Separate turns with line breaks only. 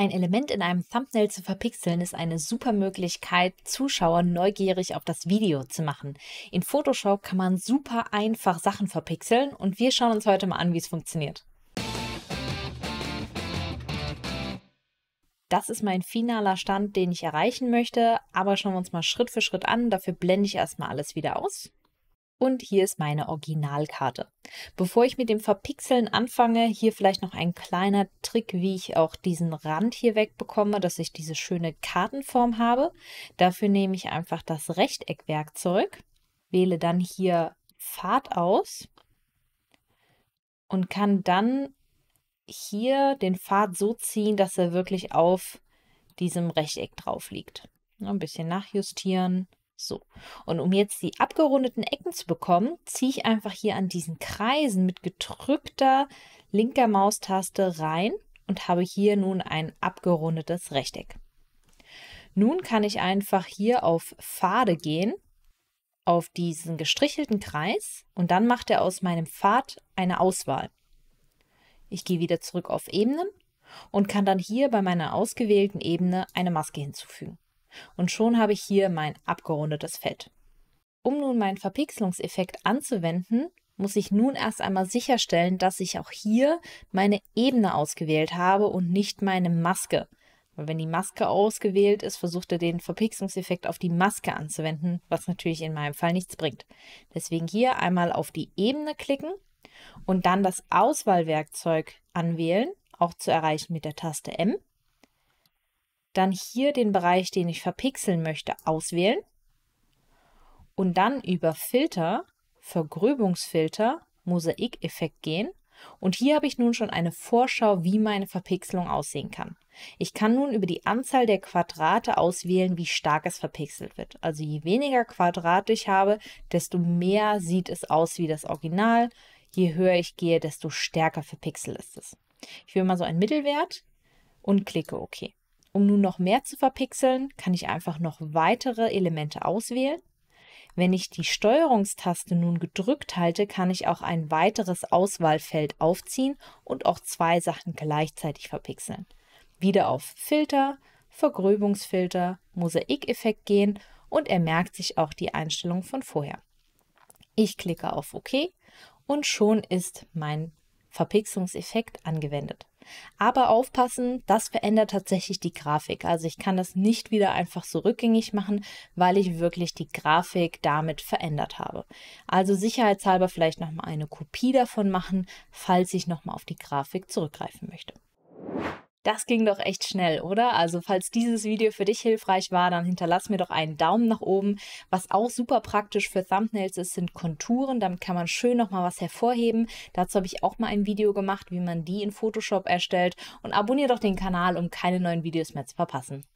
Ein Element in einem Thumbnail zu verpixeln ist eine super Möglichkeit, Zuschauer neugierig auf das Video zu machen. In Photoshop kann man super einfach Sachen verpixeln und wir schauen uns heute mal an, wie es funktioniert. Das ist mein finaler Stand, den ich erreichen möchte, aber schauen wir uns mal Schritt für Schritt an. Dafür blende ich erstmal alles wieder aus. Und hier ist meine Originalkarte. Bevor ich mit dem Verpixeln anfange, hier vielleicht noch ein kleiner Trick, wie ich auch diesen Rand hier wegbekomme, dass ich diese schöne Kartenform habe. Dafür nehme ich einfach das Rechteckwerkzeug, wähle dann hier Fahrt aus und kann dann hier den Pfad so ziehen, dass er wirklich auf diesem Rechteck drauf liegt. Ein bisschen nachjustieren so, und um jetzt die abgerundeten Ecken zu bekommen, ziehe ich einfach hier an diesen Kreisen mit gedrückter linker Maustaste rein und habe hier nun ein abgerundetes Rechteck. Nun kann ich einfach hier auf Pfade gehen, auf diesen gestrichelten Kreis und dann macht er aus meinem Pfad eine Auswahl. Ich gehe wieder zurück auf Ebenen und kann dann hier bei meiner ausgewählten Ebene eine Maske hinzufügen. Und schon habe ich hier mein abgerundetes Fett. Um nun meinen Verpixelungseffekt anzuwenden, muss ich nun erst einmal sicherstellen, dass ich auch hier meine Ebene ausgewählt habe und nicht meine Maske. Weil wenn die Maske ausgewählt ist, versucht er den Verpixelungseffekt auf die Maske anzuwenden, was natürlich in meinem Fall nichts bringt. Deswegen hier einmal auf die Ebene klicken und dann das Auswahlwerkzeug anwählen, auch zu erreichen mit der Taste M dann hier den Bereich, den ich verpixeln möchte, auswählen und dann über Filter, Vergröbungsfilter, Mosaikeffekt gehen. Und hier habe ich nun schon eine Vorschau, wie meine Verpixelung aussehen kann. Ich kann nun über die Anzahl der Quadrate auswählen, wie stark es verpixelt wird. Also je weniger Quadrate ich habe, desto mehr sieht es aus wie das Original. Je höher ich gehe, desto stärker verpixelt ist es. Ich will mal so einen Mittelwert und klicke OK. Um nun noch mehr zu verpixeln, kann ich einfach noch weitere Elemente auswählen. Wenn ich die Steuerungstaste nun gedrückt halte, kann ich auch ein weiteres Auswahlfeld aufziehen und auch zwei Sachen gleichzeitig verpixeln. Wieder auf Filter, Vergröbungsfilter, Mosaikeffekt gehen und er merkt sich auch die Einstellung von vorher. Ich klicke auf OK und schon ist mein Verpixlungseffekt angewendet. Aber aufpassen, das verändert tatsächlich die Grafik. Also ich kann das nicht wieder einfach so rückgängig machen, weil ich wirklich die Grafik damit verändert habe. Also sicherheitshalber vielleicht nochmal eine Kopie davon machen, falls ich nochmal auf die Grafik zurückgreifen möchte. Das ging doch echt schnell, oder? Also falls dieses Video für dich hilfreich war, dann hinterlass mir doch einen Daumen nach oben. Was auch super praktisch für Thumbnails ist, sind Konturen. Damit kann man schön nochmal was hervorheben. Dazu habe ich auch mal ein Video gemacht, wie man die in Photoshop erstellt. Und abonniere doch den Kanal, um keine neuen Videos mehr zu verpassen.